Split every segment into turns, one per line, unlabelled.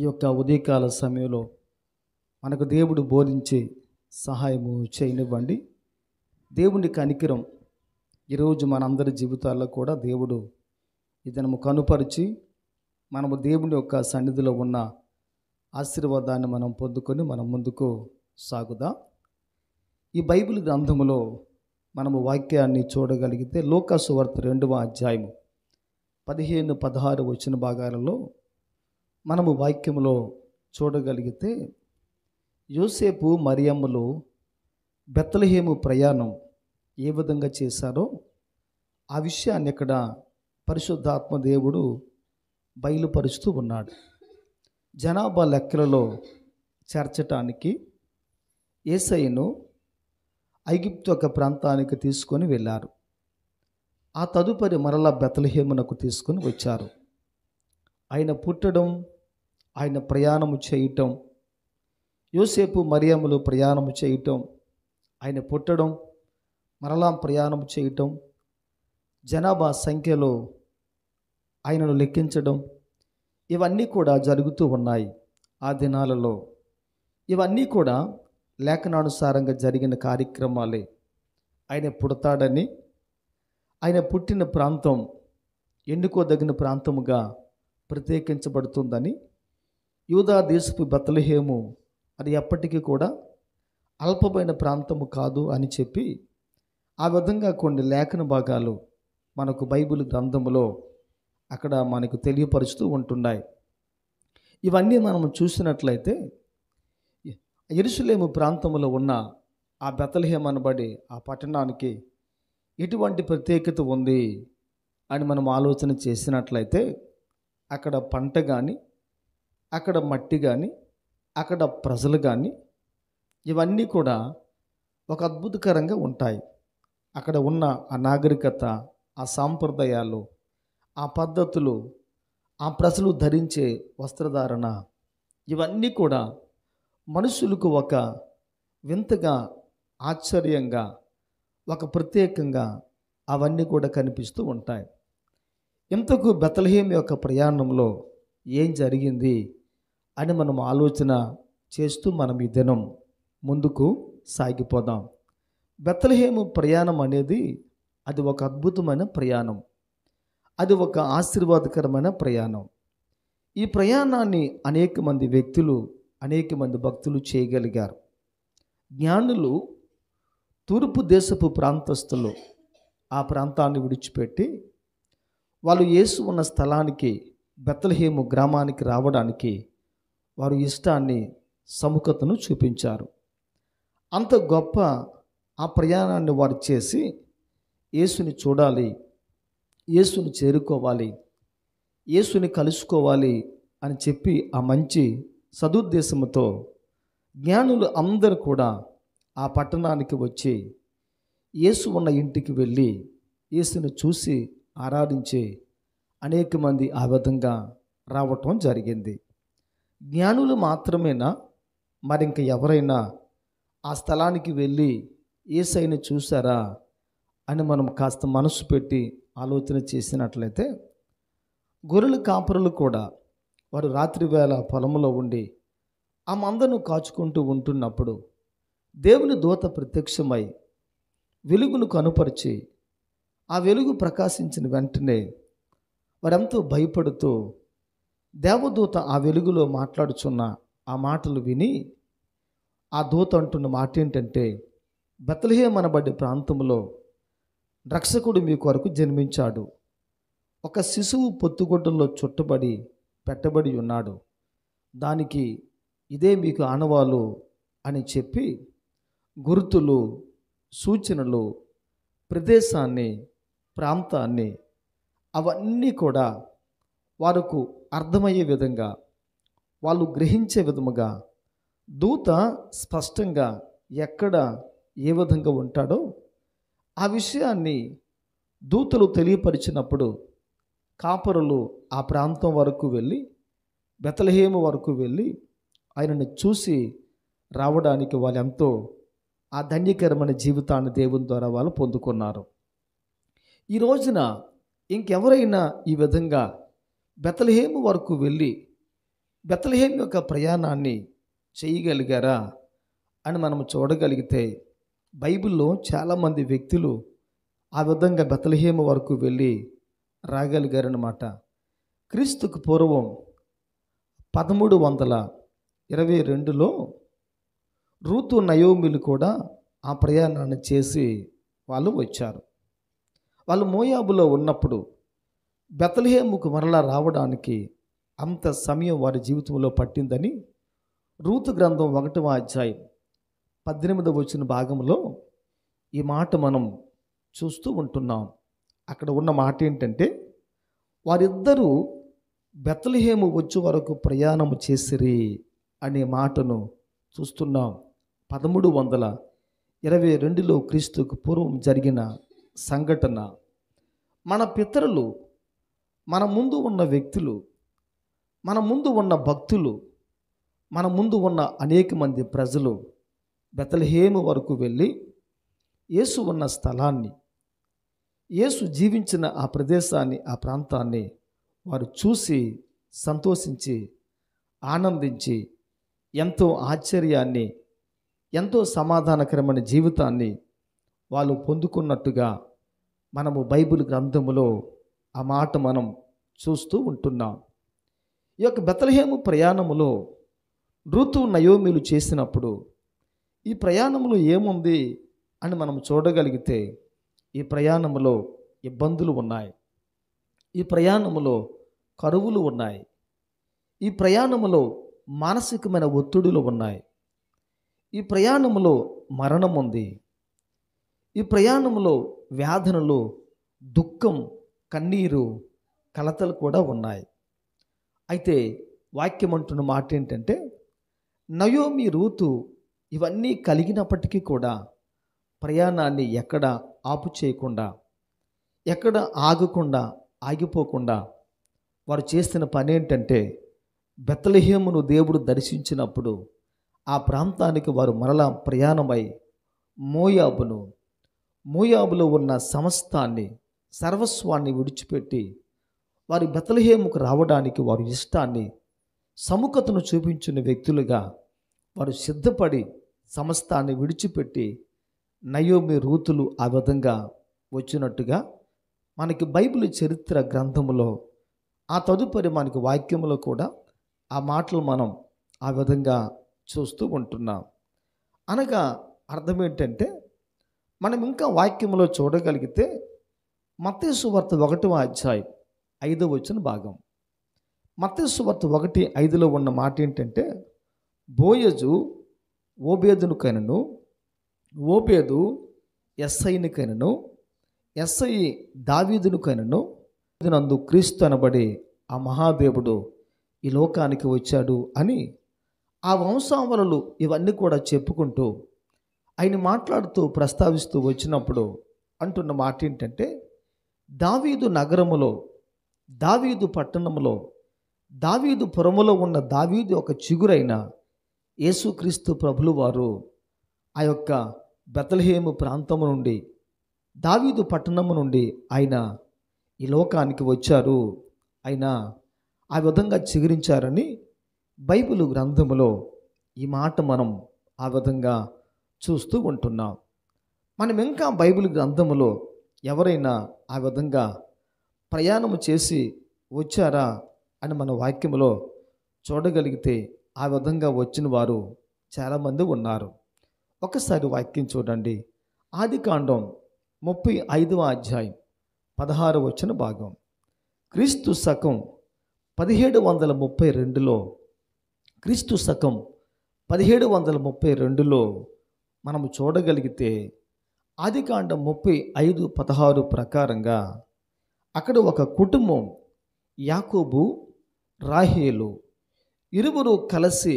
ఈ యొక్క ఉదయకాల సమయంలో మనకు దేవుడు బోధించే సహాయము చేయనివ్వండి దేవుని కనికిరం ఈరోజు మనందరి జీవితాల్లో కూడా దేవుడు ఇదనము కనుపరిచి మనము దేవుని యొక్క సన్నిధిలో ఉన్న ఆశీర్వాదాన్ని మనం పొందుకొని మనం ముందుకు సాగుదా ఈ బైబిల్ గ్రంథములో మనము వాక్యాన్ని చూడగలిగితే లోకాసు వార్త రెండవ అధ్యాయము పదిహేను పదహారు వచ్చిన భాగాలలో మనము వాక్యంలో చూడగలిగితే యూసేపు మరియమ్మలు బెత్తలహేము ప్రయాణం ఏ విధంగా చేశారో ఆ విషయాన్ని ఇక్కడ పరిశుద్ధాత్మ దేవుడు బయలుపరుస్తూ ఉన్నాడు జనాభా లెక్కలలో చేర్చటానికి ఏసైను ఐగిప్తు ఒక ప్రాంతానికి తీసుకొని వెళ్ళారు ఆ తదుపరి మరలా బెతలహేమునకు తీసుకొని వచ్చారు ఆయన పుట్టడం ఆయన ప్రయాణము చేయటం యోసేపు మరియములు ప్రయాణము చేయటం ఆయన పుట్టడం మరలా ప్రయాణం చేయటం జనాభా సంఖ్యలో ఆయనను లెక్కించడం ఇవన్నీ కూడా జరుగుతూ ఉన్నాయి ఆ దినాలలో ఇవన్నీ కూడా లేఖనానుసారంగా జరిగిన కార్యక్రమాలే ఆయన పుడతాడని ఆయన పుట్టిన ప్రాంతం ఎన్నుకోదగిన ప్రాంతముగా ప్రత్యేకించబడుతుందని యూదా దేశపు బతలహేము అది ఎప్పటికీ కూడా అల్పమైన ప్రాంతము కాదు అని చెప్పి ఆ విధంగా కొన్ని లేఖన భాగాలు మనకు బైబిల్ గ్రంథములో అక్కడ మనకు తెలియపరుస్తూ ఉంటున్నాయి ఇవన్నీ మనం చూసినట్లయితే ఎరుసలేము ప్రాంతంలో ఉన్న ఆ బెతలహేమ్ అనబడి ఆ పట్టణానికి ఎటువంటి ప్రత్యేకత ఉంది అని మనం ఆలోచన చేసినట్లయితే అక్కడ పంట కానీ అక్కడ మట్టి కానీ అక్కడ ప్రజలు కానీ ఇవన్నీ కూడా ఒక అద్భుతకరంగా ఉంటాయి అక్కడ ఉన్న ఆ నాగరికత ఆ సాంప్రదాయాలు ఆ పద్ధతులు ఆ ప్రజలు ధరించే వస్త్రధారణ ఇవన్నీ కూడా మనుషులకు ఒక వింతగా ఆశ్చర్యంగా ఒక ప్రత్యేకంగా అవన్నీ కూడా కనిపిస్తూ ఉంటాయి ఇంతకు బెతలహీం యొక్క ప్రయాణంలో ఏం జరిగింది అని మనం ఆలోచన చేస్తూ మనం ఈ దినం ముందుకు సాగిపోదాం బెత్తలహేము ప్రయాణం అనేది అది ఒక అద్భుతమైన ప్రయాణం అది ఒక ఆశీర్వాదకరమైన ప్రయాణం ఈ ప్రయాణాన్ని అనేక మంది వ్యక్తులు అనేక మంది భక్తులు చేయగలిగారు జ్ఞానులు తూర్పు దేశపు ప్రాంతస్తులు ఆ ప్రాంతాన్ని విడిచిపెట్టి వాళ్ళు వేసు ఉన్న స్థలానికి బెత్తలహేము గ్రామానికి రావడానికి వారు ఇష్టాన్ని సముఖతను చూపించారు అంత గొప్ప ఆ ప్రయాణాన్ని వారు చేసి యేసుని చూడాలి యేసుని చేరుకోవాలి యేసుని కలుసుకోవాలి అని చెప్పి ఆ మంచి సదుద్దేశంతో జ్ఞానులు అందరు కూడా ఆ పట్టణానికి వచ్చి యేసు ఉన్న ఇంటికి వెళ్ళి యేసును చూసి ఆరాధించి అనేక మంది ఆ విధంగా రావటం జరిగింది జ్ఞానులు మాత్రమేనా మరింక ఎవరైనా ఆ స్థలానికి వెళ్ళి సైని చూసారా అని మనం కాస్త మనసు పెట్టి ఆలోచన చేసినట్లయితే గొర్రెలు కాపరులు కూడా వారు రాత్రి వేళ పొలంలో ఉండి ఆ మందను కాచుకుంటూ ఉంటున్నప్పుడు దేవుని దూత ప్రత్యక్షమై వెలుగును కనుపరిచి ఆ వెలుగు ప్రకాశించిన వెంటనే వారెంతో భయపడుతూ దేవదూత ఆ వెలుగులో మాట్లాడుచున్న ఆ మాటలు విని ఆ దూత అంటున్న మాట ఏంటంటే బెతలహేం అనబడ్డ ప్రాంతంలో రక్షకుడు మీ కొరకు జన్మించాడు ఒక శిశువు పొత్తుగొడ్డల్లో చుట్టబడి పెట్టబడి ఉన్నాడు దానికి ఇదే మీకు ఆనవాలు అని చెప్పి గుర్తులు సూచనలు ప్రదేశాన్ని ప్రాంతాన్ని అవన్నీ కూడా వారికి అర్థమయ్యే విధంగా వాళ్ళు గ్రహించే విధముగా దూత స్పష్టంగా ఎక్కడ ఏ విధంగా ఉంటాడో ఆ విషయాన్ని దూతలు తెలియపరిచినప్పుడు కాపరులు ఆ ప్రాంతం వరకు వెళ్ళి బెతలహేమ వరకు వెళ్ళి ఆయనను చూసి రావడానికి వాళ్ళు ఎంతో ఆ ధన్యకరమైన జీవితాన్ని దేవుని ద్వారా వాళ్ళు పొందుకున్నారు ఈ రోజున ఇంకెవరైనా ఈ విధంగా బెతలహేము వరకు వెళ్ళి బెతలహేం యొక్క ప్రయాణాన్ని చేయగలిగారా అని మనం చూడగలిగితే బైబిల్లో చాలామంది వ్యక్తులు ఆ విధంగా బెతలహేము వరకు వెళ్ళి రాగలిగారనమాట క్రీస్తుకు పూర్వం పదమూడు వందల ఇరవై రెండులో రూతు నయోమిలు కూడా ఆ ప్రయాణాన్ని చేసి వాళ్ళు వచ్చారు వాళ్ళు మోయాబులో ఉన్నప్పుడు బెతలహేముకు మరలా రావడానికి అంత సమయం వారి జీవితంలో పట్టిందని రూతు గ్రంథం ఒకటవ అధ్యాయం పద్దెనిమిదవ వచ్చిన భాగంలో ఈ మాట మనం చూస్తూ ఉంటున్నాం అక్కడ ఉన్న మాట ఏంటంటే వారిద్దరూ బెత్తలహేము వచ్చే వరకు ప్రయాణం చేసిరి అనే మాటను చూస్తున్నాం పదమూడు వందల ఇరవై రెండులో క్రీస్తుకు పూర్వం జరిగిన సంఘటన మన పితరులు మన ముందు ఉన్న వ్యక్తులు మన ముందు ఉన్న భక్తులు మన ముందు ఉన్న అనేక మంది ప్రజలు బెతలహేము వరకు వెళ్ళి యేసు ఉన్న స్థలాన్ని యేసు జీవించిన ఆ ప్రదేశాన్ని ఆ ప్రాంతాన్ని వారు చూసి సంతోషించి ఆనందించి ఎంతో ఆశ్చర్యాన్ని ఎంతో సమాధానకరమైన జీవితాన్ని వాళ్ళు పొందుకున్నట్టుగా మనము బైబిల్ గ్రంథములో ఆ మాట మనం చూస్తూ ఉంటున్నాం ఈ యొక్క బెతలహేము ప్రయాణములో ఋతు నయోమిలు చేసినప్పుడు ఈ ప్రయాణంలో ఏముంది అని మనం చూడగలిగితే ఈ ప్రయాణంలో ఇబ్బందులు ఉన్నాయి ఈ ప్రయాణంలో కరువులు ఉన్నాయి ఈ ప్రయాణంలో మానసికమైన ఒత్తిడులు ఉన్నాయి ఈ ప్రయాణంలో మరణం ఉంది ఈ ప్రయాణంలో వ్యాధనలు దుఃఖం కన్నీరు కలతలు కూడా ఉన్నాయి అయితే వాక్యం అంటున్న మాట ఏంటంటే నయోమి రూతు ఇవన్నీ కలిగినప్పటికీ కూడా ప్రయాణాన్ని ఎక్కడ ఆపు చేయకుండా ఎక్కడ ఆగకుండా ఆగిపోకుండా వారు చేసిన పని ఏంటంటే బెత్తలహేమును దేవుడు దర్శించినప్పుడు ఆ ప్రాంతానికి వారు మరలా ప్రయాణమై మోయాబును మోయాబులో ఉన్న సమస్తాన్ని సర్వస్వాన్ని విడిచిపెట్టి వారి బతలహేముకు రావడానికి వారి ఇష్టాన్ని సముఖతను చూపించిన వ్యక్తులుగా వారు సిద్ధపడి సమస్తాన్ని విడిచిపెట్టి నయోమి రూతులు ఆ విధంగా వచ్చినట్టుగా మనకి బైబిల్ చరిత్ర గ్రంథములో ఆ తదుపరి మనకి వాక్యంలో కూడా ఆ మాటలు మనం ఆ విధంగా చూస్తూ ఉంటున్నాం అనగా అర్థం ఏంటంటే మనం ఇంకా వాక్యములో చూడగలిగితే మత్తేసు వార్త ఒకటవ అధ్యాయం ఐదో వచ్చిన భాగం మత్తేసు వార్త ఒకటి ఐదులో ఉన్న మాట ఏంటంటే బోయజు ఓబేదును కనను ఓబేదు ఎస్ఐని కనను ఎస్ఐ దావీదును కనను నందు క్రీస్తు అనబడే ఆ మహాదేవుడు ఈ లోకానికి వచ్చాడు అని ఆ వంశావళలు ఇవన్నీ కూడా చెప్పుకుంటూ ఆయన మాట్లాడుతూ ప్రస్తావిస్తూ వచ్చినప్పుడు అంటున్న మాట ఏంటంటే దావీదు నగరములో దావీదు పట్టణములో దావీదు పురములో ఉన్న దావీదు ఒక చిగురైన యేసుక్రీస్తు ప్రభులు వారు ఆ యొక్క బెతలహేము ప్రాంతము నుండి దావీదు పట్టణము నుండి ఆయన ఈ లోకానికి వచ్చారు ఆయన ఆ విధంగా చిగురించారని బైబిల్ గ్రంథములో ఈ మాట మనం ఆ విధంగా చూస్తూ ఉంటున్నాం మనం ఇంకా బైబిల్ గ్రంథములో ఎవరైనా ఆ విధంగా ప్రయాణం చేసి వచ్చారా అని మన వాక్యంలో చూడగలిగితే ఆ విధంగా వచ్చిన వారు చాలామంది ఉన్నారు ఒకసారి వాక్యం చూడండి ఆది కాండం ముప్పై ఐదవ అధ్యాయం పదహారు వచ్చిన భాగం క్రీస్తు శకం పదిహేడు వందల ముప్పై రెండులో క్రీస్తు శకం పదిహేడు వందల ముప్పై రెండులో మనం చూడగలిగితే ఆదికాండం ముప్పై ఐదు పదహారు ప్రకారంగా అక్కడ ఒక కుటుంబం యాకోబు రాహేలు ఇరువురు కలిసి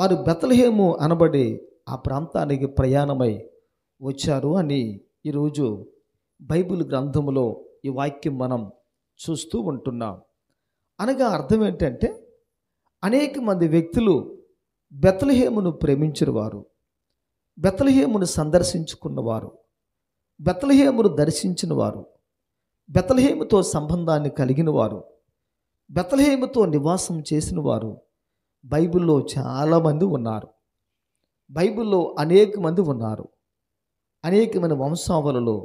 వారు బెతలహేము అనబడి ఆ ప్రాంతానికి ప్రయాణమై వచ్చారు అని ఈరోజు బైబిల్ గ్రంథంలో ఈ వాక్యం మనం చూస్తూ ఉంటున్నాం అనగా అర్థం ఏంటంటే అనేక మంది వ్యక్తులు బెతలహేమును ప్రేమించిన వారు బెతలహేమును సందర్శించుకున్నవారు బెతలహేమును దర్శించిన వారు బెతలహేముతో సంబంధాన్ని కలిగిన వారు బెతలహేముతో నివాసం చేసిన వారు బైబిల్లో చాలామంది ఉన్నారు బైబిల్లో అనేక మంది ఉన్నారు అనేకమైన వంశావళులు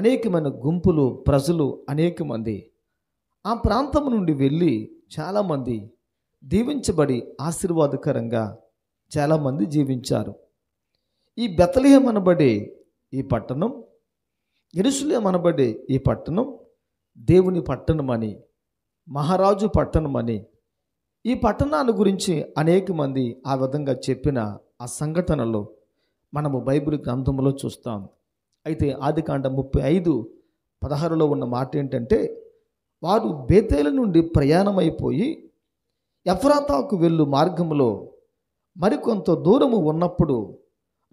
అనేకమైన గుంపులు ప్రజలు అనేక మంది ఆ ప్రాంతం నుండి వెళ్ళి చాలామంది దీవించబడి ఆశీర్వాదకరంగా చాలామంది జీవించారు ఈ బెతలిహం అనబడే ఈ పట్టణం ఎరుసలేం అనబడే ఈ పట్టణం దేవుని పట్టణమని మహారాజు పట్టణమని ఈ పట్టణాన్ని గురించి అనేక మంది ఆ విధంగా చెప్పిన ఆ సంఘటనలో మనము బైబిల్ గ్రంథంలో చూస్తాం అయితే కాండ ముప్పై ఐదు పదహారులో ఉన్న మాట ఏంటంటే వారు బేతేల నుండి ప్రయాణమైపోయి ఎఫ్రాతాకు వెళ్ళు మార్గంలో మరికొంత దూరము ఉన్నప్పుడు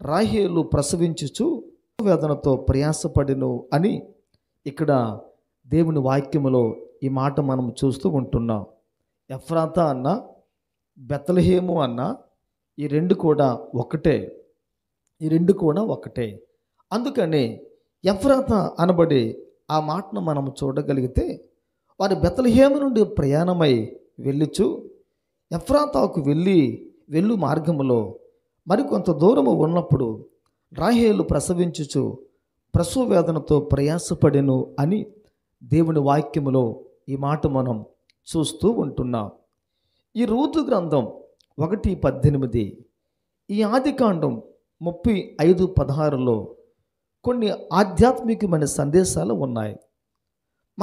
రాహేలు ప్రసవించుచు వేదనతో ప్రయాసపడిను అని ఇక్కడ దేవుని వాక్యములో ఈ మాట మనం చూస్తూ ఉంటున్నాం ఎఫ్రాత అన్న బెత్తలహేము అన్న ఈ రెండు కూడా ఒకటే ఈ రెండు కూడా ఒకటే అందుకని ఎఫ్రాత అనబడి ఆ మాటను మనం చూడగలిగితే వారి బెత్తలహేము నుండి ప్రయాణమై వెళ్ళిచు ఎఫ్రాతాకు వెళ్ళి వెళ్ళు మార్గంలో మరికొంత దూరము ఉన్నప్పుడు రాహేలు ప్రసవించుచు ప్రసవ వేదనతో ప్రయాసపడెను అని దేవుని వాక్యములో ఈ మాట మనం చూస్తూ ఉంటున్నాం ఈ రూతు గ్రంథం ఒకటి పద్దెనిమిది ఈ ఆదికాండం ముప్పై ఐదు పదహారులో కొన్ని ఆధ్యాత్మికమైన సందేశాలు ఉన్నాయి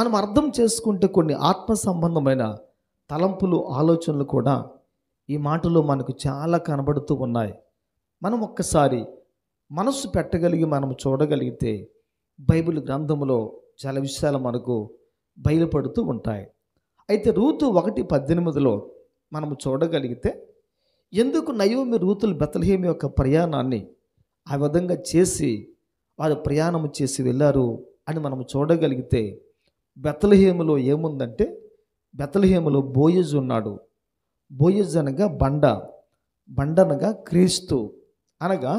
మనం అర్థం చేసుకుంటే కొన్ని ఆత్మ సంబంధమైన తలంపులు ఆలోచనలు కూడా ఈ మాటలో మనకు చాలా కనబడుతూ ఉన్నాయి మనం ఒక్కసారి మనస్సు పెట్టగలిగి మనం చూడగలిగితే బైబిల్ గ్రంథంలో చాలా విషయాలు మనకు బయలుపడుతూ ఉంటాయి అయితే రూతు ఒకటి పద్దెనిమిదిలో మనం చూడగలిగితే ఎందుకు నయోమి రూతులు బెతలహేమి యొక్క ప్రయాణాన్ని ఆ విధంగా చేసి వారు ప్రయాణం చేసి వెళ్ళారు అని మనం చూడగలిగితే బెతలహేములో ఏముందంటే బెతలహేములో బోయజ్ ఉన్నాడు బోయజ్ అనగా బండ బండనగా క్రీస్తు అనగా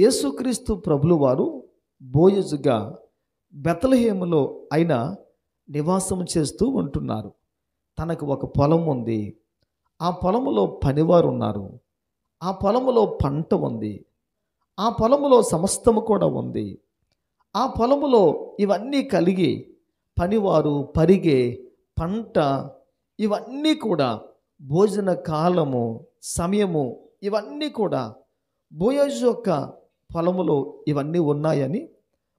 యేసుక్రీస్తు ప్రభులు వారు బోయజుగా బెతలహేములో ఆయన నివాసం చేస్తూ ఉంటున్నారు తనకు ఒక పొలం ఉంది ఆ పొలములో పనివారు ఉన్నారు ఆ పొలములో పంట ఉంది ఆ పొలములో సమస్తము కూడా ఉంది ఆ పొలములో ఇవన్నీ కలిగి పనివారు పరిగే పంట ఇవన్నీ కూడా భోజన కాలము సమయము ఇవన్నీ కూడా బోయజ్ యొక్క పొలములో ఇవన్నీ ఉన్నాయని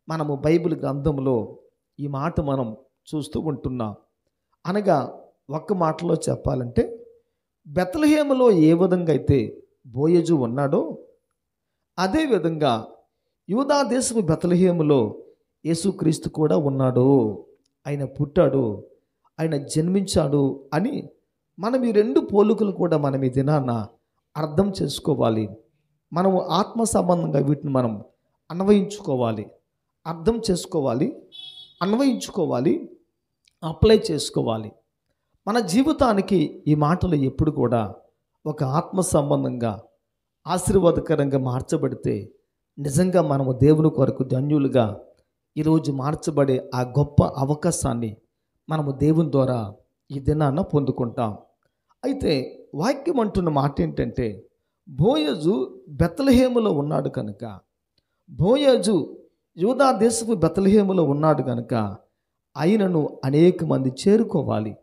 మనము బైబిల్ గ్రంథంలో ఈ మాట మనం చూస్తూ ఉంటున్నాం అనగా ఒక్క మాటలో చెప్పాలంటే బెతలహేములో ఏ విధంగా అయితే బోయజు ఉన్నాడో అదేవిధంగా యూదా దేశపు బెతలహేములో యేసుక్రీస్తు కూడా ఉన్నాడు ఆయన పుట్టాడు ఆయన జన్మించాడు అని మనం ఈ రెండు పోలుకలు కూడా మనం ఈ దినాన అర్థం చేసుకోవాలి మనము ఆత్మ సంబంధంగా వీటిని మనం అన్వయించుకోవాలి అర్థం చేసుకోవాలి అన్వయించుకోవాలి అప్లై చేసుకోవాలి మన జీవితానికి ఈ మాటలు ఎప్పుడు కూడా ఒక ఆత్మ సంబంధంగా ఆశీర్వాదకరంగా మార్చబడితే నిజంగా మనము దేవుని కొరకు ధన్యులుగా ఈరోజు మార్చబడే ఆ గొప్ప అవకాశాన్ని మనము దేవుని ద్వారా ఈ దినాన పొందుకుంటాం అయితే వాక్యం అంటున్న మాట ఏంటంటే బోయజు బెత్తలహేములో ఉన్నాడు కనుక బోయజు యూదా దేశపు బెత్తలహేములో ఉన్నాడు కనుక ఆయనను అనేక మంది చేరుకోవాలి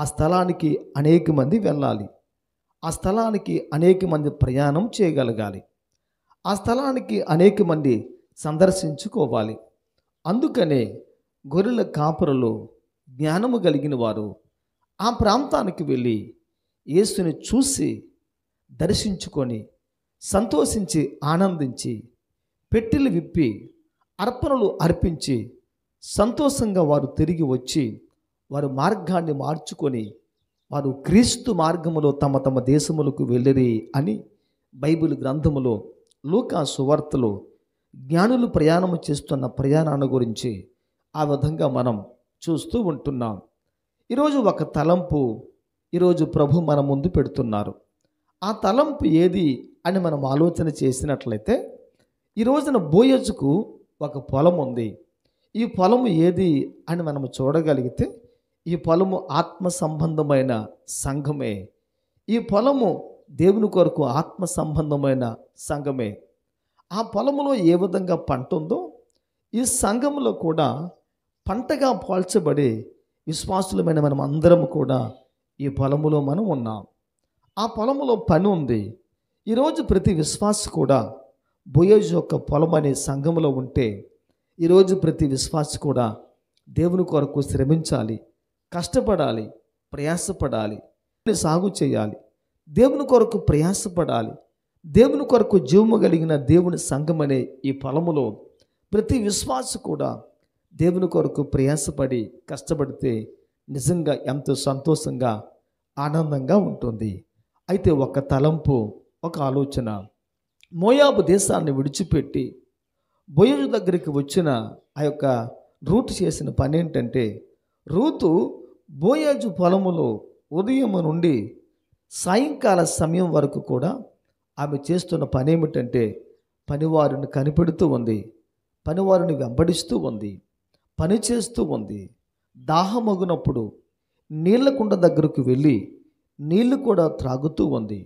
ఆ స్థలానికి అనేక మంది వెళ్ళాలి ఆ స్థలానికి అనేక మంది ప్రయాణం చేయగలగాలి ఆ స్థలానికి అనేక మంది సందర్శించుకోవాలి అందుకనే గొర్రెల కాపురలో జ్ఞానము కలిగిన వారు ఆ ప్రాంతానికి వెళ్ళి యేసుని చూసి దర్శించుకొని సంతోషించి ఆనందించి పెట్టెలు విప్పి అర్పణలు అర్పించి సంతోషంగా వారు తిరిగి వచ్చి వారు మార్గాన్ని మార్చుకొని వారు క్రీస్తు మార్గములో తమ తమ దేశములకు వెళ్ళరి అని బైబిల్ గ్రంథములో లూకా సువార్తలో జ్ఞానులు ప్రయాణము చేస్తున్న ప్రయాణాన్ని గురించి ఆ విధంగా మనం చూస్తూ ఉంటున్నాం ఈరోజు ఒక తలంపు ఈరోజు ప్రభు మన ముందు పెడుతున్నారు ఆ తలంపు ఏది అని మనం ఆలోచన చేసినట్లయితే ఈ రోజున బోయజుకు ఒక పొలం ఉంది ఈ పొలము ఏది అని మనం చూడగలిగితే ఈ పొలము ఆత్మ సంబంధమైన సంఘమే ఈ పొలము దేవుని కొరకు ఆత్మ సంబంధమైన సంఘమే ఆ పొలములో ఏ విధంగా పంట ఉందో ఈ సంఘములో కూడా పంటగా పోల్చబడి విశ్వాసులమైన మనం అందరం కూడా ఈ పొలములో మనం ఉన్నాం ఆ పొలంలో పని ఉంది ఈరోజు ప్రతి విశ్వాస కూడా బొయోజ్ యొక్క పొలం అనే సంఘంలో ఉంటే ఈరోజు ప్రతి విశ్వాస కూడా దేవుని కొరకు శ్రమించాలి కష్టపడాలి ప్రయాసపడాలి సాగు చేయాలి దేవుని కొరకు ప్రయాసపడాలి దేవుని కొరకు జీవము కలిగిన దేవుని సంఘం అనే ఈ పొలములో ప్రతి విశ్వాస కూడా దేవుని కొరకు ప్రయాసపడి కష్టపడితే నిజంగా ఎంతో సంతోషంగా ఆనందంగా ఉంటుంది అయితే ఒక తలంపు ఒక ఆలోచన మోయాబు దేశాన్ని విడిచిపెట్టి బొయజు దగ్గరికి వచ్చిన ఆ యొక్క రూట్ చేసిన పని ఏంటంటే రూతు బోయాజు పొలములో ఉదయం నుండి సాయంకాల సమయం వరకు కూడా ఆమె చేస్తున్న పని ఏమిటంటే పనివారిని కనిపెడుతూ ఉంది పనివారిని వెంబడిస్తూ ఉంది పని చేస్తూ ఉంది దాహమగునప్పుడు నీళ్ల కుండ దగ్గరకు వెళ్ళి నీళ్లు కూడా త్రాగుతూ ఉంది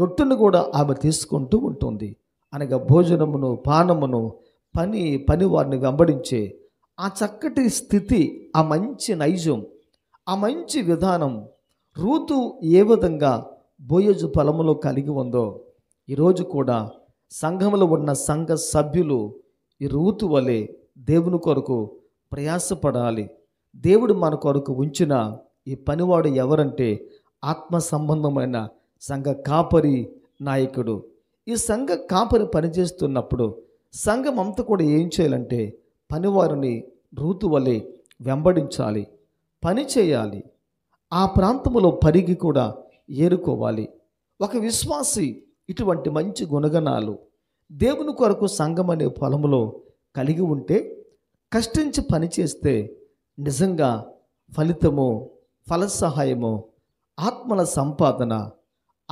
రొట్టెను కూడా ఆమె తీసుకుంటూ ఉంటుంది అనగా భోజనమును పానమును పని పని వారిని వెంబడించే ఆ చక్కటి స్థితి ఆ మంచి నైజం ఆ మంచి విధానం రూతు ఏ విధంగా బోయజు ఫలములో కలిగి ఉందో ఈరోజు కూడా సంఘంలో ఉన్న సంఘ సభ్యులు ఈ రూతు వలె దేవుని కొరకు ప్రయాసపడాలి దేవుడు మన కొరకు ఉంచిన ఈ పనివాడు ఎవరంటే ఆత్మ సంబంధమైన సంఘ కాపరి నాయకుడు ఈ సంఘ కాపరి పనిచేస్తున్నప్పుడు సంఘం అంతా కూడా ఏం చేయాలంటే పనివారిని ఋతు వలె వెంబడించాలి పని చేయాలి ఆ ప్రాంతంలో పరిగి కూడా ఏరుకోవాలి ఒక విశ్వాసి ఇటువంటి మంచి గుణగణాలు దేవుని కొరకు సంఘం అనే పొలంలో కలిగి ఉంటే కష్టించి పనిచేస్తే నిజంగా ఫలితము ఫలసహాయము ఆత్మల సంపాదన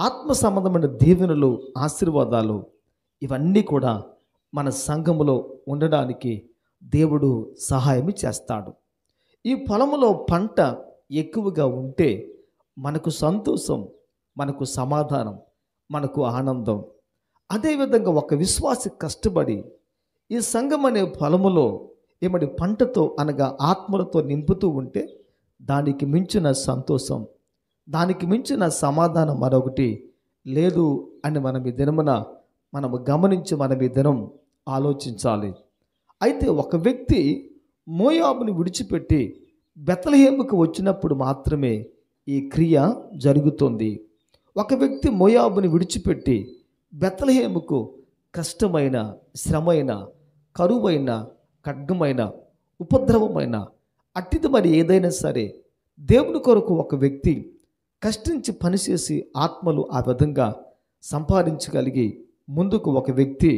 ఆత్మ సంబంధమైన దీవెనలు ఆశీర్వాదాలు ఇవన్నీ కూడా మన సంఘములో ఉండడానికి దేవుడు సహాయం చేస్తాడు ఈ పొలంలో పంట ఎక్కువగా ఉంటే మనకు సంతోషం మనకు సమాధానం మనకు ఆనందం అదేవిధంగా ఒక విశ్వాసి కష్టపడి ఈ సంఘం అనే పొలములో ఏమడి పంటతో అనగా ఆత్మలతో నింపుతూ ఉంటే దానికి మించిన సంతోషం దానికి మించిన సమాధానం మరొకటి లేదు అని మనం ఈ దినమున మనము గమనించి మనం ఈ దినం ఆలోచించాలి అయితే ఒక వ్యక్తి మోయాబుని విడిచిపెట్టి బెత్తలహేముకు వచ్చినప్పుడు మాత్రమే ఈ క్రియ జరుగుతుంది ఒక వ్యక్తి మోయాబుని విడిచిపెట్టి బెత్తలహేముకు కష్టమైన శ్రమైన కరువైన ఖడ్గమైన ఉపద్రవమైన అట్టిది మరి ఏదైనా సరే దేవుని కొరకు ఒక వ్యక్తి కష్టించి పనిచేసి ఆత్మలు ఆ విధంగా సంపాదించగలిగి ముందుకు ఒక వ్యక్తి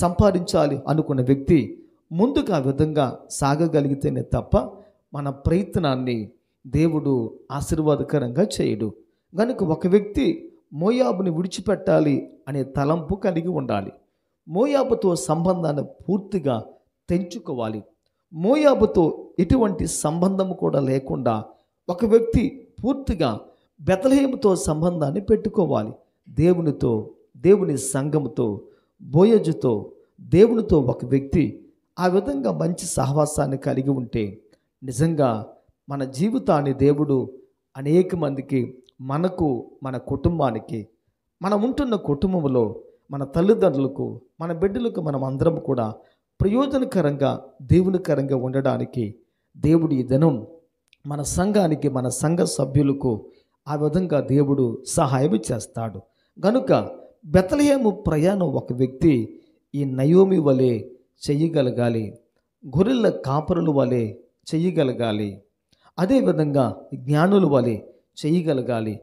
సంపాదించాలి అనుకున్న వ్యక్తి ముందుకు ఆ విధంగా సాగగలిగితేనే తప్ప మన ప్రయత్నాన్ని దేవుడు ఆశీర్వాదకరంగా చేయడు కనుక ఒక వ్యక్తి మోయాబుని విడిచిపెట్టాలి అనే తలంపు కలిగి ఉండాలి మోయాబుతో సంబంధాన్ని పూర్తిగా తెంచుకోవాలి మోయాబుతో ఎటువంటి సంబంధం కూడా లేకుండా ఒక వ్యక్తి పూర్తిగా బెతలహేముతో సంబంధాన్ని పెట్టుకోవాలి దేవునితో దేవుని సంఘముతో బోయజుతో దేవునితో ఒక వ్యక్తి ఆ విధంగా మంచి సహవాసాన్ని కలిగి ఉంటే నిజంగా మన జీవితాన్ని దేవుడు అనేక మందికి మనకు మన కుటుంబానికి మనం ఉంటున్న కుటుంబంలో మన తల్లిదండ్రులకు మన బిడ్డలకు మనం అందరం కూడా ప్రయోజనకరంగా దేవునికరంగా ఉండడానికి దేవుడు ఈ దినం మన సంఘానికి మన సంఘ సభ్యులకు ఆ విధంగా దేవుడు సహాయం చేస్తాడు కనుక బెతలహేము ప్రయాణం ఒక వ్యక్తి ఈ నయోమి వలె చెయ్యగలగాలి గొర్రెల కాపరుల వలె చెయ్యగలగాలి అదేవిధంగా జ్ఞానుల వలె చేయగలగాలి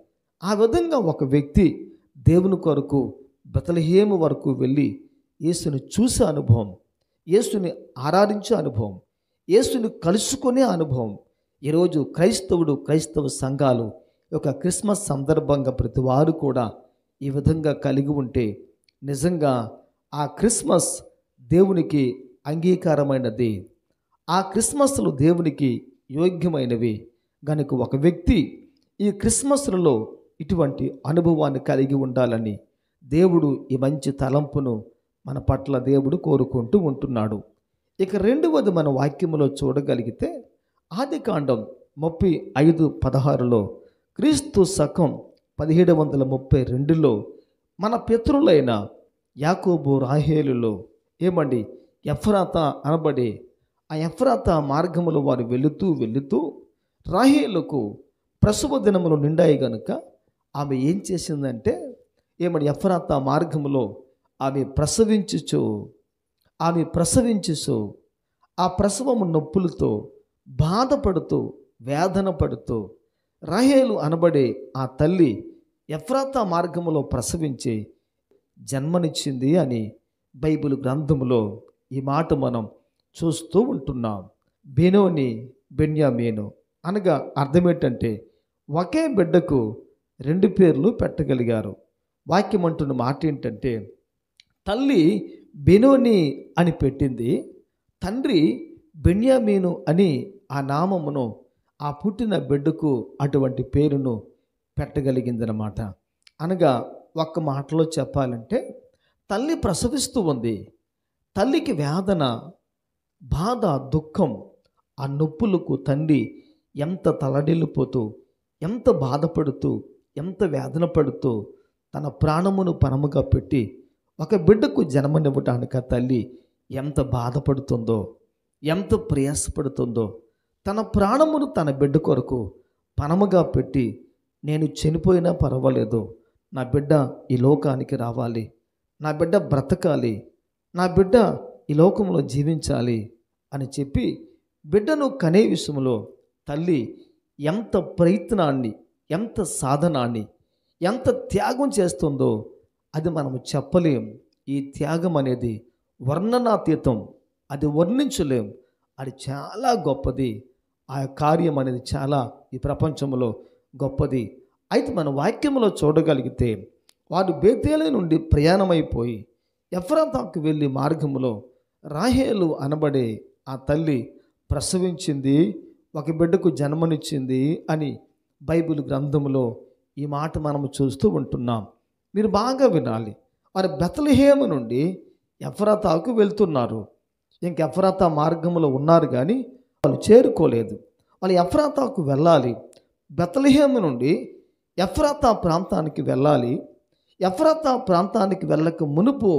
ఆ విధంగా ఒక వ్యక్తి దేవుని కొరకు బెతలహేము వరకు వెళ్ళి యేసుని చూసే అనుభవం యేసుని ఆరాధించే అనుభవం యేసుని కలుసుకునే అనుభవం ఈరోజు క్రైస్తవుడు క్రైస్తవ సంఘాలు ఒక క్రిస్మస్ సందర్భంగా ప్రతి వారు కూడా ఈ విధంగా కలిగి ఉంటే నిజంగా ఆ క్రిస్మస్ దేవునికి అంగీకారమైనది ఆ క్రిస్మస్లు దేవునికి యోగ్యమైనవి కనుక ఒక వ్యక్తి ఈ క్రిస్మస్లలో ఇటువంటి అనుభవాన్ని కలిగి ఉండాలని దేవుడు ఈ మంచి తలంపును మన పట్ల దేవుడు కోరుకుంటూ ఉంటున్నాడు ఇక రెండవది మన వాక్యములో చూడగలిగితే ఆది కాండం ముప్పై ఐదు పదహారులో క్రీస్తు శకం పదిహేడు వందల ముప్పై రెండులో మన పితృలైన యాకోబు రాహేలులో ఏమండి ఎఫ్రాత అనబడి ఆ ఎఫ్రాత మార్గములో వారు వెళుతూ వెళుతూ రాహేలుకు ప్రసవ దినములు నిండాయి గనుక ఆమె ఏం చేసిందంటే ఏమండి ఎఫ్రాత మార్గములో ఆమె ప్రసవించుచు ఆమె ప్రసవించుచు ఆ ప్రసవము నొప్పులతో బాధపడుతూ వేదన పడుతూ రాహేలు అనబడే ఆ తల్లి ఎఫ్రాత మార్గములో ప్రసవించి జన్మనిచ్చింది అని బైబిల్ గ్రంథములో ఈ మాట మనం చూస్తూ ఉంటున్నాం బెనోని బెన్యామేను అనగా అర్థం ఏంటంటే ఒకే బిడ్డకు రెండు పేర్లు పెట్టగలిగారు వాక్యం అంటున్న మాట ఏంటంటే తల్లి బెనోని అని పెట్టింది తండ్రి బెన్యామీను అని ఆ నామమును ఆ పుట్టిన బిడ్డకు అటువంటి పేరును పెట్టగలిగిందనమాట అనగా ఒక్క మాటలో చెప్పాలంటే తల్లి ప్రసవిస్తూ ఉంది తల్లికి వేదన బాధ దుఃఖం ఆ నొప్పులకు తండ్రి ఎంత తలడిల్లిపోతూ ఎంత బాధపడుతూ ఎంత వేదన పడుతూ తన ప్రాణమును పరముగా పెట్టి ఒక బిడ్డకు జన్మనివ్వటానికి ఆ తల్లి ఎంత బాధపడుతుందో ఎంత ప్రయాసపడుతుందో తన ప్రాణమును తన బిడ్డ కొరకు పణముగా పెట్టి నేను చనిపోయినా పర్వాలేదు నా బిడ్డ ఈ లోకానికి రావాలి నా బిడ్డ బ్రతకాలి నా బిడ్డ ఈ లోకంలో జీవించాలి అని చెప్పి బిడ్డను కనే విషయంలో తల్లి ఎంత ప్రయత్నాన్ని ఎంత సాధనాన్ని ఎంత త్యాగం చేస్తుందో అది మనము చెప్పలేం ఈ త్యాగం అనేది వర్ణనాతీతం అది వర్ణించలేం అది చాలా గొప్పది ఆ కార్యం అనేది చాలా ఈ ప్రపంచంలో గొప్పది అయితే మన వాక్యంలో చూడగలిగితే వారు బేతేల నుండి ప్రయాణమైపోయి ఎఫ్రాంతాకు వెళ్ళి మార్గంలో రాహేలు అనబడే ఆ తల్లి ప్రసవించింది ఒక బిడ్డకు జన్మనిచ్చింది అని బైబిల్ గ్రంథంలో ఈ మాట మనము చూస్తూ ఉంటున్నాం మీరు బాగా వినాలి వారి బెతలహేము నుండి ఎఫ్రాతాకు వెళ్తున్నారు ఇంక ఎఫ్రాతా మార్గంలో ఉన్నారు కానీ వాళ్ళు చేరుకోలేదు వాళ్ళు ఎఫ్రాతాకు వెళ్ళాలి బెతలహేము నుండి ఎఫ్రాతా ప్రాంతానికి వెళ్ళాలి ఎఫ్రాతా ప్రాంతానికి వెళ్ళక మునుపు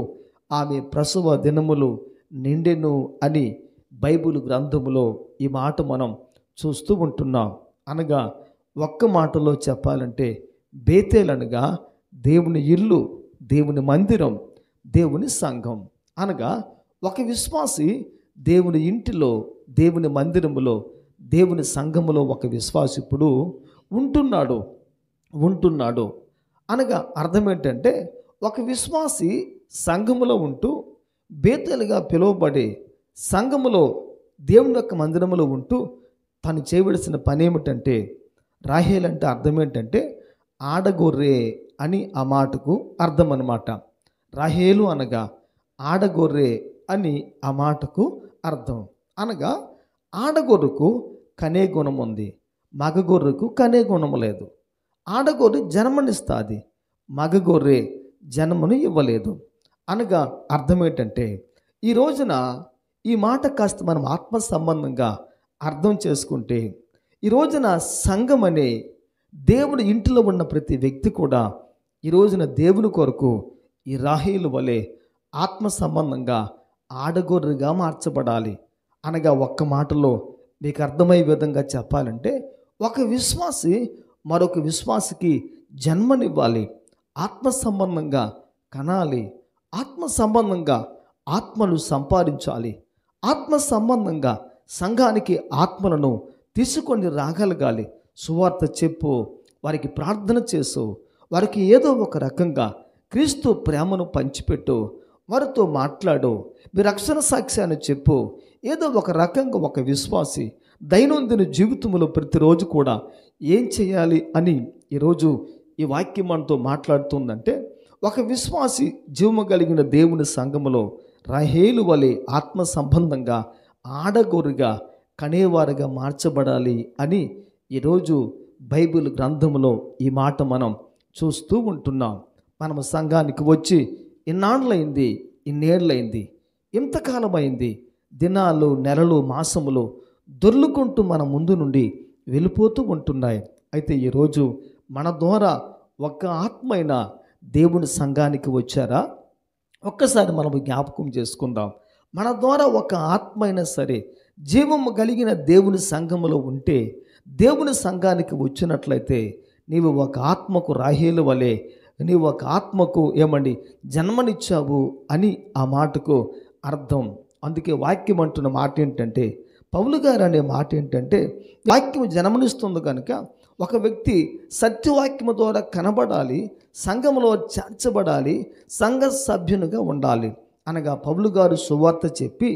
ఆమె ప్రసవ దినములు నిండెను అని బైబిల్ గ్రంథములో ఈ మాట మనం చూస్తూ ఉంటున్నాం అనగా ఒక్క మాటలో చెప్పాలంటే బేతేల్ అనగా దేవుని ఇల్లు దేవుని మందిరం దేవుని సంఘం అనగా ఒక విశ్వాసి దేవుని ఇంటిలో దేవుని మందిరములో దేవుని సంఘములో ఒక విశ్వాసి ఇప్పుడు ఉంటున్నాడు ఉంటున్నాడు అనగా అర్థం ఏంటంటే ఒక విశ్వాసి సంఘములో ఉంటూ బేతలుగా పిలువబడే సంఘములో దేవుని యొక్క మందిరములో ఉంటూ తను చేయవలసిన పని ఏమిటంటే రాహేలంటే అర్థం ఏంటంటే ఆడగొర్రే అని ఆ మాటకు అర్థం అనమాట రాహేలు అనగా ఆడగొర్రే అని ఆ మాటకు అర్థం అనగా ఆడగొర్రుకు కనే గుణం ఉంది మగగొర్రుకు కనే గుణం లేదు ఆడగొర్రె జన్మనిస్తుంది మగగొర్రె జన్మను ఇవ్వలేదు అనగా అర్థం ఏంటంటే ఈ రోజున ఈ మాట కాస్త మనం ఆత్మ సంబంధంగా అర్థం చేసుకుంటే ఈ రోజున సంఘం అనే దేవుడు ఇంటిలో ఉన్న ప్రతి వ్యక్తి కూడా ఈ రోజున దేవుని కొరకు ఈ రాహీలు వలె ఆత్మ సంబంధంగా ఆడగొర్రెగా మార్చబడాలి అనగా ఒక్క మాటలో మీకు అర్థమయ్యే విధంగా చెప్పాలంటే ఒక విశ్వాసి మరొక విశ్వాసికి జన్మనివ్వాలి ఆత్మ సంబంధంగా కనాలి ఆత్మ సంబంధంగా ఆత్మలు సంపాదించాలి ఆత్మ సంబంధంగా సంఘానికి ఆత్మలను తీసుకొని రాగలగాలి సువార్త చెప్పు వారికి ప్రార్థన చేసు వారికి ఏదో ఒక రకంగా క్రీస్తు ప్రేమను పంచిపెట్టు వారితో మాట్లాడు మీ రక్షణ సాక్ష్యాన్ని చెప్పు ఏదో ఒక రకంగా ఒక విశ్వాసి దైనందిన జీవితంలో ప్రతిరోజు కూడా ఏం చేయాలి అని ఈరోజు ఈ వాక్యం మనతో మాట్లాడుతుందంటే ఒక విశ్వాసి జీవం కలిగిన దేవుని సంఘములో రహేలు వలె ఆత్మ సంబంధంగా ఆడగోరుగా కనేవారుగా మార్చబడాలి అని ఈరోజు బైబిల్ గ్రంథంలో ఈ మాట మనం చూస్తూ ఉంటున్నాం మనం సంఘానికి వచ్చి ఇన్నాళ్ళైంది ఇన్నేళ్ళైంది ఇంతకాలమైంది దినాలు నెలలు మాసములు దొర్లుకుంటూ మన ముందు నుండి వెళ్ళిపోతూ ఉంటున్నాయి అయితే ఈరోజు మన ద్వారా ఒక ఆత్మైన దేవుని సంఘానికి వచ్చారా ఒక్కసారి మనము జ్ఞాపకం చేసుకుందాం మన ద్వారా ఒక ఆత్మైనా సరే జీవము కలిగిన దేవుని సంఘములో ఉంటే దేవుని సంఘానికి వచ్చినట్లయితే నీవు ఒక ఆత్మకు రాహేలు వలె నీవు ఒక ఆత్మకు ఏమండి జన్మనిచ్చావు అని ఆ మాటకు అర్థం అందుకే వాక్యం అంటున్న మాట ఏంటంటే పౌలు గారు అనే మాట ఏంటంటే వాక్యం జన్మనిస్తుంది కనుక ఒక వ్యక్తి సత్యవాక్యం ద్వారా కనబడాలి సంఘంలో చేర్చబడాలి సంఘ సభ్యునిగా ఉండాలి అనగా పౌలు గారు సువార్త చెప్పి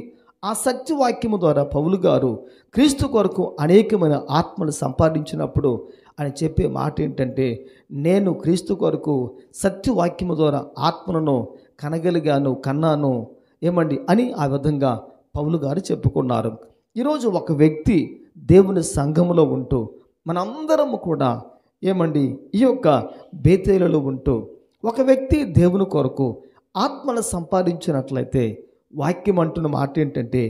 ఆ సత్యవాక్యము ద్వారా పౌలు గారు క్రీస్తు కొరకు అనేకమైన ఆత్మలు సంపాదించినప్పుడు అని చెప్పే మాట ఏంటంటే నేను క్రీస్తు కొరకు సత్యవాక్యము ద్వారా ఆత్మలను కనగలిగాను కన్నాను ఏమండి అని ఆ విధంగా పౌలు గారు చెప్పుకున్నారు ఈరోజు ఒక వ్యక్తి దేవుని సంఘములో ఉంటూ మనందరము కూడా ఏమండి ఈ యొక్క బేతేలలో ఉంటూ ఒక వ్యక్తి దేవుని కొరకు ఆత్మను సంపాదించినట్లయితే వాక్యం అంటున్న మాట ఏంటంటే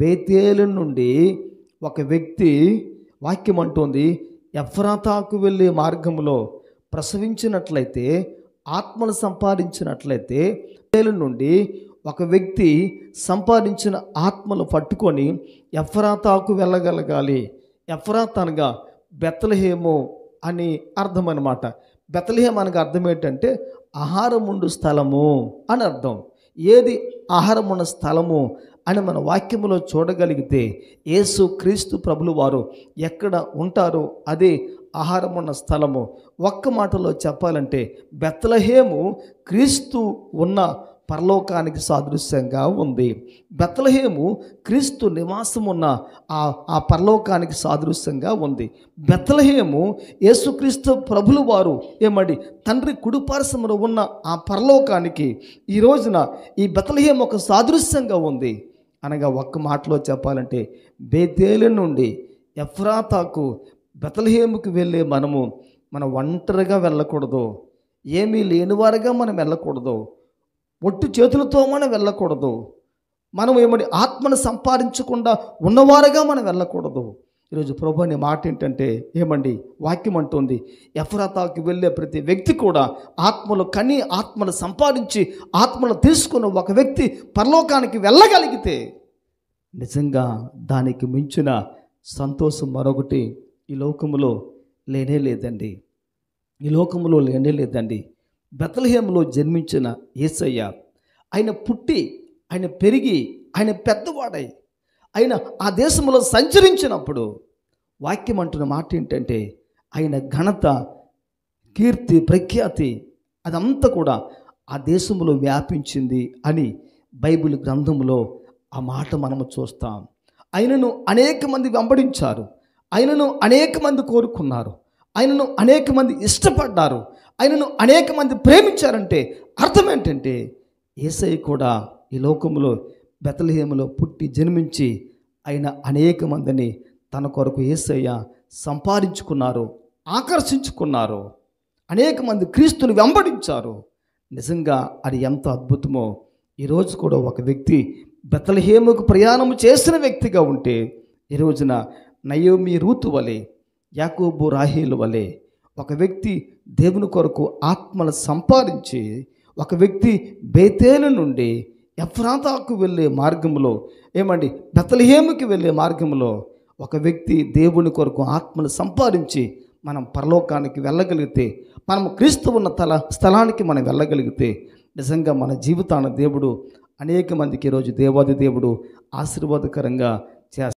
బేతేలు నుండి ఒక వ్యక్తి వాక్యం అంటుంది ఎఫ్రాతాకు వెళ్ళే మార్గంలో ప్రసవించినట్లయితే ఆత్మను సంపాదించినట్లయితే నుండి ఒక వ్యక్తి సంపాదించిన ఆత్మను పట్టుకొని ఎఫ్రాతాకు వెళ్ళగలగాలి ఎఫ్రాత్ అనగా బెత్తలహేము అని అర్థం అనమాట బెత్తలహేం అనగా అర్థం ఏంటంటే ఆహారం ఉండు స్థలము అని అర్థం ఏది ఆహారం ఉన్న స్థలము అని మన వాక్యములో చూడగలిగితే యేసు క్రీస్తు ప్రభులు వారు ఎక్కడ ఉంటారో అదే ఆహారం ఉన్న స్థలము ఒక్క మాటలో చెప్పాలంటే బెత్తలహేము క్రీస్తు ఉన్న పరలోకానికి సాదృశ్యంగా ఉంది బెత్తలహేము క్రీస్తు నివాసం ఉన్న ఆ ఆ పరలోకానికి సాదృశ్యంగా ఉంది బెత్తలహేము యేసుక్రీస్తు ప్రభులు వారు ఏమండి తండ్రి కుడిపార్శ్వములో ఉన్న ఆ పరలోకానికి ఈ రోజున ఈ బెత్తలహేము ఒక సాదృశ్యంగా ఉంది అనగా ఒక్క మాటలో చెప్పాలంటే బేతేలు నుండి ఎఫ్రాతాకు బెతలహేముకి వెళ్ళే మనము మనం ఒంటరిగా వెళ్ళకూడదు ఏమీ లేనివారుగా మనం వెళ్ళకూడదు ఒట్టి చేతులతో మనం వెళ్ళకూడదు మనం ఏమని ఆత్మను సంపాదించకుండా ఉన్నవారుగా మనం వెళ్ళకూడదు ఈరోజు ప్రభు అనే మాట ఏంటంటే ఏమండి వాక్యం అంటుంది ఎఫ్రాతాకి వెళ్ళే ప్రతి వ్యక్తి కూడా ఆత్మలు కని ఆత్మను సంపాదించి ఆత్మలు తీసుకున్న ఒక వ్యక్తి పరలోకానికి వెళ్ళగలిగితే నిజంగా దానికి మించిన సంతోషం మరొకటి ఈ లోకములో లేనే లేదండి ఈ లోకములో లేనే లేదండి బెతలహేమలో జన్మించిన ఏసయ్య ఆయన పుట్టి ఆయన పెరిగి ఆయన పెద్దవాడై ఆయన ఆ దేశంలో సంచరించినప్పుడు వాక్యం అంటున్న మాట ఏంటంటే ఆయన ఘనత కీర్తి ప్రఖ్యాతి అదంతా కూడా ఆ దేశంలో వ్యాపించింది అని బైబిల్ గ్రంథంలో ఆ మాట మనము చూస్తాం ఆయనను అనేక మంది వెంబడించారు ఆయనను అనేక మంది కోరుకున్నారు ఆయనను అనేక మంది ఇష్టపడ్డారు ఆయనను అనేక మంది ప్రేమించారంటే అర్థం ఏంటంటే ఏసై కూడా ఈ లోకంలో బెతలహేములో పుట్టి జన్మించి ఆయన అనేక మందిని తన కొరకు ఏసయ్య సంపాదించుకున్నారు ఆకర్షించుకున్నారు అనేక మంది క్రీస్తుని వెంబడించారు నిజంగా అది ఎంత అద్భుతమో ఈరోజు కూడా ఒక వ్యక్తి బెతలహేముకు ప్రయాణం చేసిన వ్యక్తిగా ఉంటే ఈరోజున నయోమి రూతు వలె యాకోబు రాహీలు వలె ఒక వ్యక్తి దేవుని కొరకు ఆత్మను సంపాదించి ఒక వ్యక్తి బేతేల నుండి ఎఫ్రాతాకు వెళ్ళే మార్గంలో ఏమండి బెతలహేముకి వెళ్ళే మార్గంలో ఒక వ్యక్తి దేవుని కొరకు ఆత్మను సంపాదించి మనం పరలోకానికి వెళ్ళగలిగితే మనం క్రీస్తు ఉన్న తల స్థలానికి మనం వెళ్ళగలిగితే నిజంగా మన జీవితాన దేవుడు అనేక మందికి ఈరోజు దేవాది దేవుడు ఆశీర్వాదకరంగా చేస్తాడు